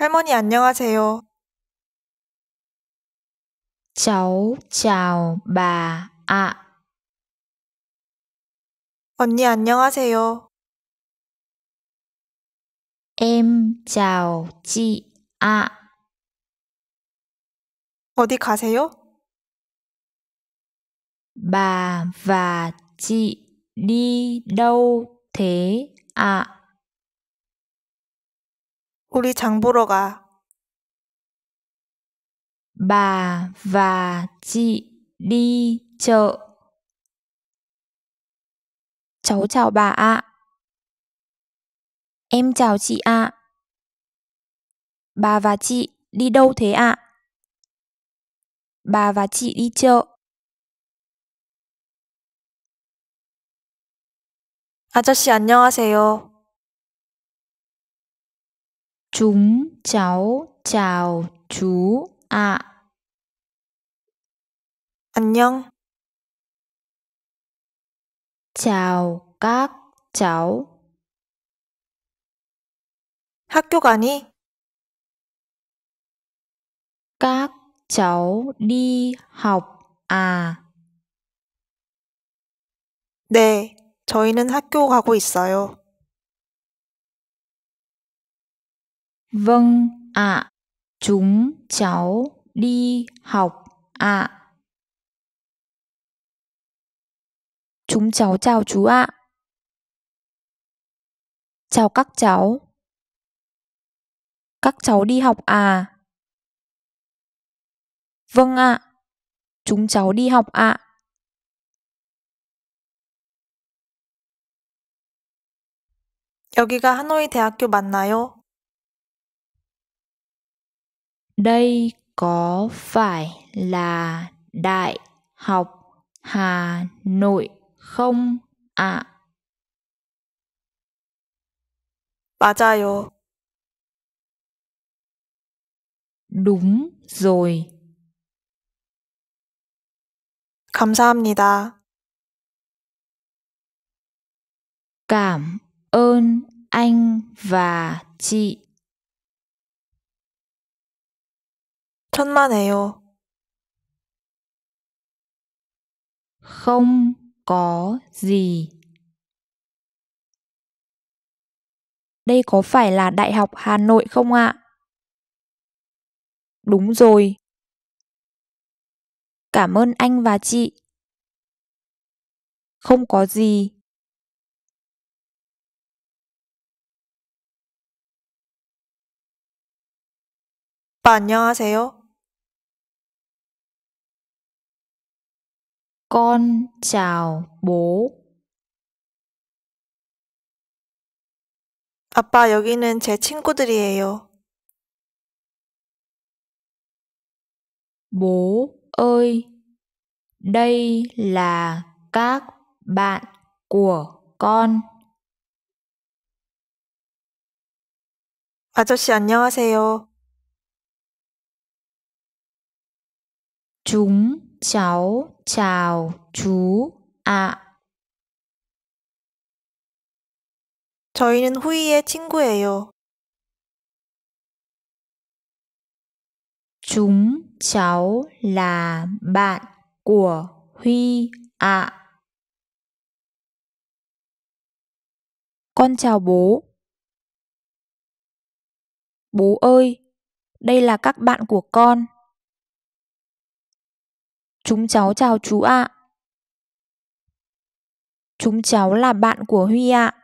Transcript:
할머니 안녕하세요. cháu chào bà ạ. À. 언니 안녕하세요. Em chào chị ạ. À. 어디 가세요? Bà và chị đi đâu thế ạ? À? 우리 장 보러 가. 마, 와, 지, 리, 저. cháu chào bà ạ. Em chào chị ạ. Bà và chị đi đâu thế ạ? Bà và chị đi chợ. 아저씨 안녕하세요. chúng cháu chào chú ạ. À. 안녕. chào các cháu. 학교 가니? Các cháu đi học à? 네, 저희는 학교 가고 있어요. Vâng ạ, à, chúng cháu đi học ạ. À. Chúng cháu chào chú ạ. À. Chào các cháu. Các cháu đi học à? Vâng ạ. À. Chúng cháu đi học ạ. À. 여기가 하노이 대학교 맞나요? đây có phải là đại học hà nội không ạ à? 맞아요. đúng rồi. 감사합니다. Cảm ơn anh và chị. 천만에요. Không có gì. Đây có phải là Đại học Hà Nội không ạ? Đúng rồi. Cảm ơn anh và chị. Không có gì. 안녕하세요. Con chào bố. 아빠, 여기는 제 친구들이에요. Bố ơi, đây là các bạn của con. 아저씨, 안녕하세요. Chúng cháu chào chú ạ. À. 저희는 후이의 친구예요. Chúng cháu là bạn của Huy ạ. À. Con chào bố. Bố ơi, đây là các bạn của con. Chúng cháu chào chú ạ. À. Chúng cháu là bạn của Huy ạ. À.